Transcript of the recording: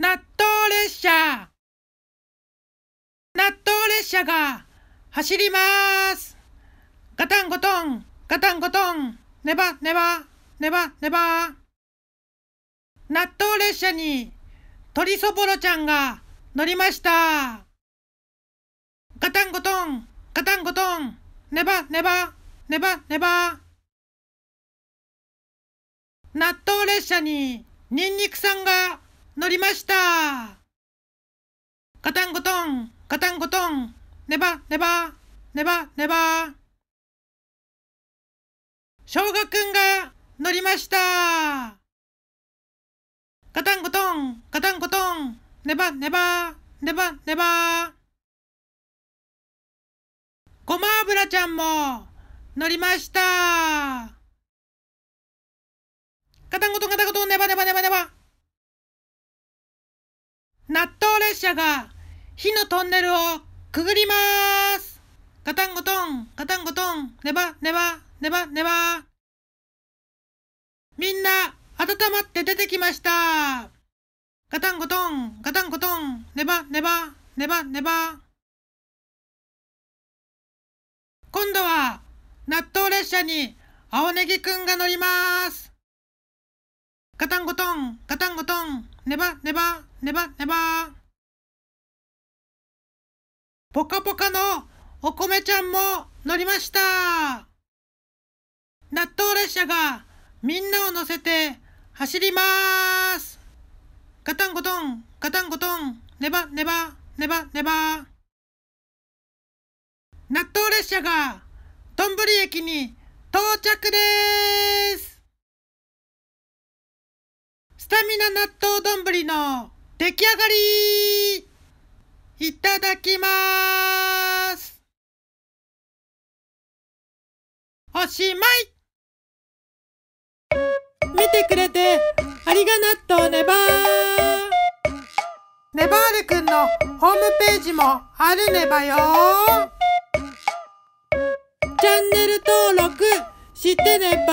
納豆列車納豆列車が走りますガタンゴトンガタンゴトンネバネバネバネバ納豆列車に鳥そぼろちゃんが乗りましたガタンゴトンガタンゴトンネバネバネバネバ納豆列車にニンニクさんが乗りましたガタンゴトン、ガタンゴトン、ネバネバ、ネバネバ。しょうがくんが乗りましたガタンゴトン、ガタンゴトン、ネバネバ、ネバネバ。ごま油ちゃんも乗りましたガタンゴト納豆列車が火のトンネルをくぐりますガタンゴトンガタンゴトンネバネバネバネバみんな温まって出てきましたガタンゴトンガタンゴトンネバネバネバネバ今度は納豆列車に青ネギくんが乗りますガタンゴトン、ガタンゴトン、ネバネバネバネバポカポカのお米ちゃんも乗りました納豆列車がみんなを乗せて走りますガタンゴトン、ガタンゴトン、ネバネバネバネバ納豆列車がどんぶり駅に到着ですスタミナ納豆丼の出来上がりいただきますおしまい見てくれてありがとうネバーネバールくんのホームページもあるネバよチャンネル登録してねバ